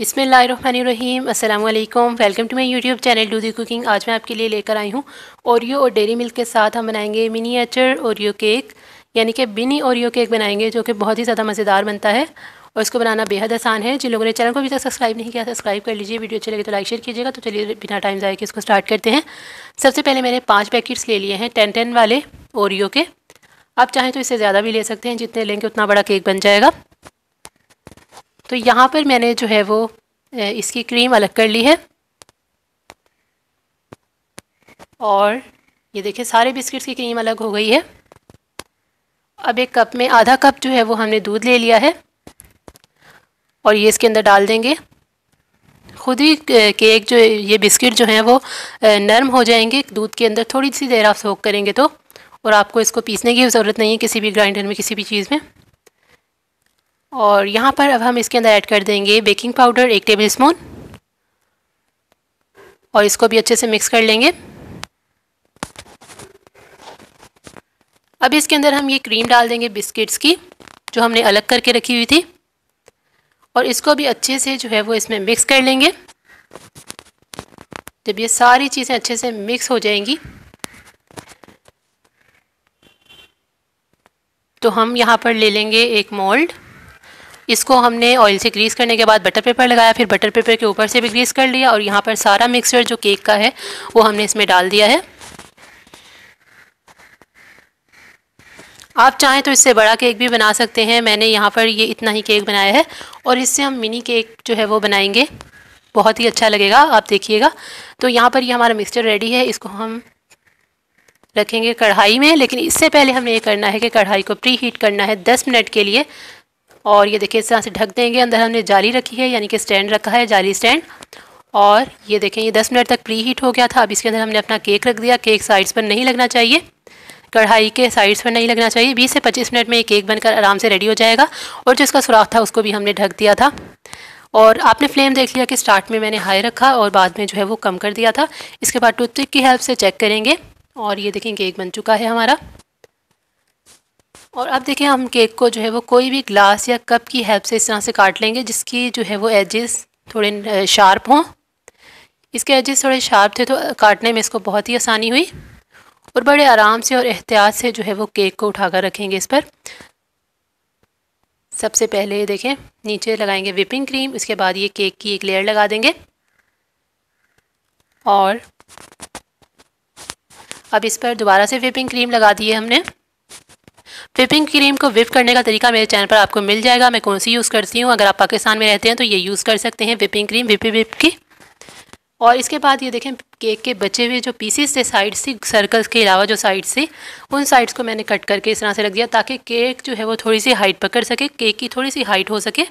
इसमें बिसमीम रहीम असलम welcome to my YouTube channel do the cooking आज मैं आपके लिए लेकर आई हूँ ओरियो और डेरी मिल्क के साथ हम बनाएंगे मिनीचर ओरियो केक यानी कि बिनी ओरियो केक बनाएंगे जो कि बहुत ही ज़्यादा मज़ेदार बनता है और इसको बनाना बेहद आसान है जिन लोगों ने चैनल को अभी तक सब्सक्राइब नहीं किया सब्सक्राइब कर लीजिए वीडियो अच्छी लगे तो लाइक शेयर कीजिएगा तो चलिए बिना टाइम जाए कि इसको स्टार्ट करते हैं सबसे पहले मैंने पाँच पैकेट्स ले लिए हैं टेन टेन वाले ओरियो के आप चाहें तो इससे ज़्यादा भी ले सकते हैं जितने लेंगे उतना बड़ा केक बन जाएगा तो यहाँ पर मैंने जो है वो इसकी क्रीम अलग कर ली है और ये देखिए सारे बिस्किट्स की क्रीम अलग हो गई है अब एक कप में आधा कप जो है वो हमने दूध ले लिया है और ये इसके अंदर डाल देंगे खुद ही केक जो ये बिस्किट जो हैं वो नरम हो जाएंगे दूध के अंदर थोड़ी सी देर आप सोख करेंगे तो और आपको इसको पीसने की ज़रूरत नहीं है किसी भी ग्राइंडर में किसी भी चीज़ में और यहाँ पर अब हम इसके अंदर ऐड कर देंगे बेकिंग पाउडर एक टेबल स्पून और इसको भी अच्छे से मिक्स कर लेंगे अब इसके अंदर हम ये क्रीम डाल देंगे बिस्किट्स की जो हमने अलग करके रखी हुई थी और इसको भी अच्छे से जो है वो इसमें मिक्स कर लेंगे जब ये सारी चीज़ें अच्छे से मिक्स हो जाएंगी तो हम यहाँ पर ले लेंगे एक मोल्ड इसको हमने ऑयल से ग्रीस करने के बाद बटर पेपर लगाया फिर बटर पेपर के ऊपर से भी ग्रीस कर लिया और यहाँ पर सारा मिक्सचर जो केक का है वो हमने इसमें डाल दिया है आप चाहें तो इससे बड़ा केक भी बना सकते हैं मैंने यहाँ पर ये इतना ही केक बनाया है और इससे हम मिनी केक जो है वो बनाएंगे बहुत ही अच्छा लगेगा आप देखिएगा तो यहाँ पर ये यह हमारा मिक्सचर रेडी है इसको हम रखेंगे कढ़ाई में लेकिन इससे पहले हमें ये करना है कि कढ़ाई को प्री हीट करना है 10 मिनट के लिए और ये देखिए इस तरह से ढक देंगे अंदर हमने जाली रखी है यानी कि स्टैंड रखा है जाली स्टैंड और ये देखें ये दस मिनट तक प्री हीट हो गया था अब इसके अंदर हमने अपना केक रख दिया केक साइड्स पर नहीं लगना चाहिए कढ़ाई के साइड्स पर नहीं लगना चाहिए 20 से 25 मिनट में ये केक बनकर आराम से रेडी हो जाएगा और जो इसका सुराख था उसको भी हमने ढक दिया था और आपने फ्लेम देख लिया कि स्टार्ट में मैंने हाई रखा और बाद में जो है वो कम कर दिया था इसके बाद टूथपिक की हेल्प से चेक करेंगे और ये देखें केक बन चुका है हमारा और अब देखें हम केक को जो है वो कोई भी ग्लास या कप की हेल्प से इस तरह से काट लेंगे जिसकी जो है वो एजेस थोड़े शार्प हों इसके एजेस थोड़े शार्प थे तो काटने में इसको बहुत ही आसानी हुई और बड़े आराम से और एहतियात से जो है वो केक को उठाकर रखेंगे इस पर सबसे पहले देखें नीचे लगाएंगे विपिंग क्रीम इसके बाद ये केक की एक लेयर लगा देंगे और अब इस पर दोबारा से विपिंग क्रीम लगा दी है हमने विपिंग क्रीम को विप करने का तरीका मेरे चैनल पर आपको मिल जाएगा मैं कौन सी यूज़ करती हूँ अगर आप पाकिस्तान में रहते हैं तो ये यूज़ कर सकते हैं विपिंग क्रीम विपी विप की और इसके बाद ये देखें केक के बचे हुए जो पीसीस थे साइड से सर्कल्स के अलावा जो साइड से उन साइड्स को मैंने कट करके इस तरह से रख दिया ताकि केक जो है वो थोड़ी सी हाइट पकड़ सके केक की थोड़ी सी हाइट हो सके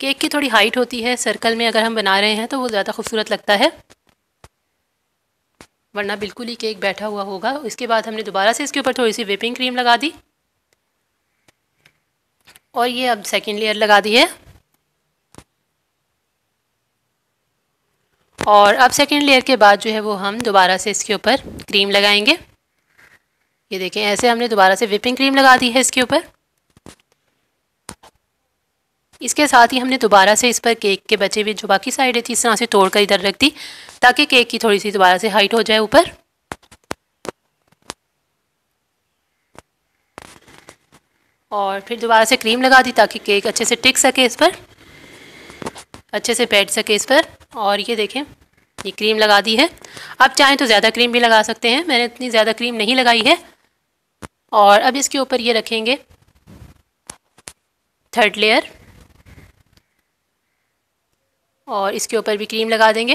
केक की थोड़ी हाइट होती है सर्कल में अगर हम बना रहे हैं तो वो ज़्यादा खूबसूरत लगता है वरना बिल्कुल ही केक बैठा हुआ होगा इसके बाद हमने दोबारा से इसके ऊपर थोड़ी सी विपिंग क्रीम लगा दी और ये अब सेकेंड लेयर लगा दी है और अब सेकेंड लेयर के बाद जो है वो हम दोबारा से इसके ऊपर क्रीम लगाएंगे ये देखें ऐसे हमने दोबारा से विपिंग क्रीम लगा दी है इसके ऊपर इसके साथ ही हमने दोबारा से इस पर केक के बचे हुए जो बाकी साइड है थी इस तरह से तोड़ कर इधर रख दी ताकि केक की थोड़ी सी दोबारा से हाइट हो जाए ऊपर और फिर दोबारा से क्रीम लगा दी ताकि केक अच्छे से टिक सके इस पर अच्छे से बैठ सके इस पर और ये देखें ये क्रीम लगा दी है आप चाहें तो ज़्यादा क्रीम भी लगा सकते हैं मैंने इतनी ज़्यादा क्रीम नहीं लगाई है और अब इसके ऊपर ये रखेंगे थर्ड लेयर और इसके ऊपर भी क्रीम लगा देंगे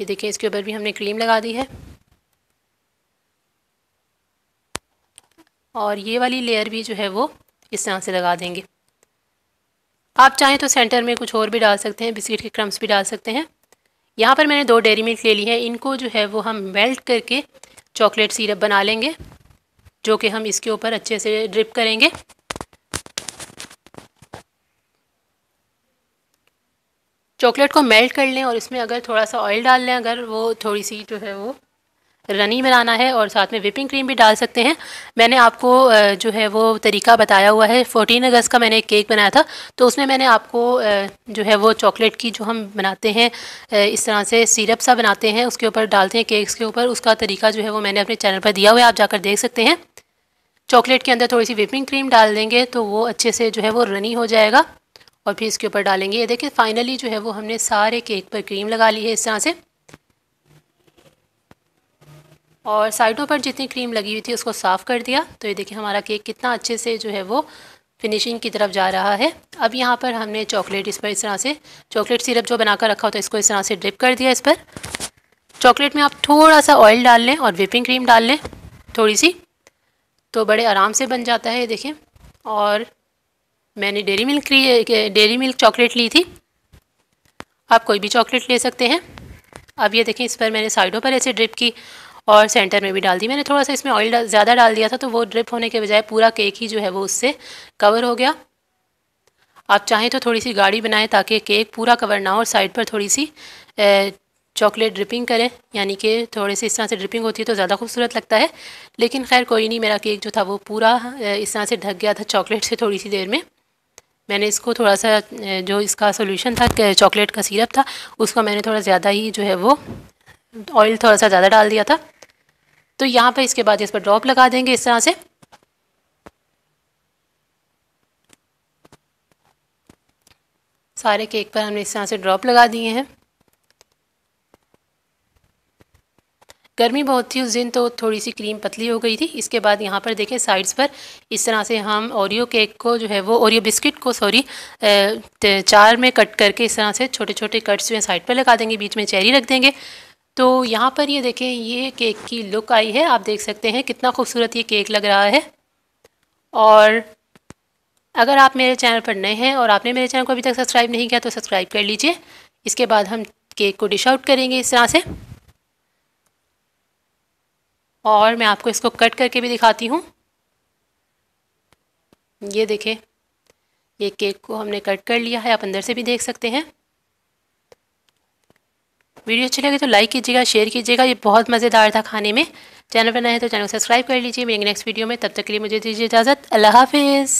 ये देखें इसके ऊपर भी हमने क्रीम लगा दी है और ये वाली लेयर भी जो है वो इस तरह से लगा देंगे आप चाहें तो सेंटर में कुछ और भी डाल सकते हैं बिस्किट के क्रम्स भी डाल सकते हैं यहाँ पर मैंने दो डेरी मिल्क ले ली है इनको जो है वो हम मेल्ट करके चॉकलेट सिरप बना लेंगे जो कि हम इसके ऊपर अच्छे से ड्रिप करेंगे चॉकलेट को मेल्ट कर लें और इसमें अगर थोड़ा सा ऑयल डाल लें अगर वो थोड़ी सी जो है वो रनी बनाना है और साथ में विपिंग क्रीम भी डाल सकते हैं मैंने आपको जो है वो तरीका बताया हुआ है फोर्टीन अगस्त का मैंने एक केक बनाया था तो उसमें मैंने आपको जो है वो चॉकलेट की जो हम बनाते हैं इस तरह से सिरप सा बनाते हैं उसके ऊपर डालते हैं केक्स के ऊपर उसका तरीका जो है वो मैंने अपने चैनल पर दिया हुआ है आप जाकर देख सकते हैं चॉकलेट के अंदर थोड़ी सी विपिंग क्रीम डाल देंगे तो वो अच्छे से जो है वो रनी हो जाएगा और फिर इसके ऊपर डालेंगे ये देखिए फाइनली जो है वो हमने सारे केक पर क्रीम लगा ली है इस तरह से और साइडों पर जितनी क्रीम लगी हुई थी उसको साफ़ कर दिया तो ये देखिए हमारा केक कितना अच्छे से जो है वो फिनिशिंग की तरफ जा रहा है अब यहाँ पर हमने चॉकलेट इस पर इस तरह से चॉकलेट सिरप जो बनाकर रखा होता है इसको इस तरह से ड्रिप कर दिया इस पर चॉकलेट में आप थोड़ा सा ऑयल डाल लें और विपिंग क्रीम डाल लें थोड़ी सी तो बड़े आराम से बन जाता है ये देखें और मैंने Dairy Milk Dairy Milk chocolate ली थी आप कोई भी चॉकलेट ले सकते हैं अब ये देखें इस पर मैंने साइडों पर ऐसे ड्रिप की और सेंटर में भी डाल दी मैंने थोड़ा सा इसमें ऑयल ज़्यादा डाल दिया था तो वो ड्रिप होने के बजाय पूरा केक ही जो है वो उससे कवर हो गया आप चाहें तो थोड़ी सी गाढ़ी बनाएं ताकि केक पूरा कवर ना हो और साइड पर थोड़ी सी चॉकलेट ड्रिपिंग करें यानी कि थोड़े से इस तरह से ड्रिपिंग होती है तो ज़्यादा खूबसूरत लगता है लेकिन खैर कोई नहीं मेरा केक जो था वो पूरा इस तरह से ढक गया था चॉकलेट से थोड़ी सी देर में मैंने इसको थोड़ा सा जो इसका सोल्यूशन था चॉकलेट का सिरप था उसका मैंने थोड़ा ज़्यादा ही जो है वो ऑयल थोड़ा सा ज़्यादा डाल दिया था तो यहाँ पर इसके बाद इस पर ड्रॉप लगा देंगे इस तरह से सारे केक पर हमने इस तरह से ड्रॉप लगा दिए हैं गर्मी बहुत थी उस दिन तो थोड़ी सी क्रीम पतली हो गई थी इसके बाद यहाँ पर देखें साइड्स पर इस तरह से हम ओरियो केक को जो है वो ओरियो बिस्किट को सॉरी चार में कट करके इस तरह से छोटे छोटे कट्स जो है साइड पर लगा देंगे बीच में चेरी रख देंगे तो यहाँ पर ये देखें ये केक की लुक आई है आप देख सकते हैं कितना खूबसूरत ये केक लग रहा है और अगर आप मेरे चैनल पर नए हैं और आपने मेरे चैनल को अभी तक सब्सक्राइब नहीं किया तो सब्सक्राइब कर लीजिए इसके बाद हम केक को डिश आउट करेंगे इस तरह से और मैं आपको इसको कट करके भी दिखाती हूँ ये देखें ये केक को हमने कट कर लिया है आप अंदर से भी देख सकते हैं वीडियो अच्छी लगे तो लाइक कीजिएगा शेयर कीजिएगा ये बहुत मज़ेदार था खाने में चैनल पर नए हैं तो चैनल को सब्सक्राइब कर लीजिए मेरी नेक्स्ट वीडियो में तब तक के लिए मुझे दीजिए इजाज़त अल्लाह हाफिज़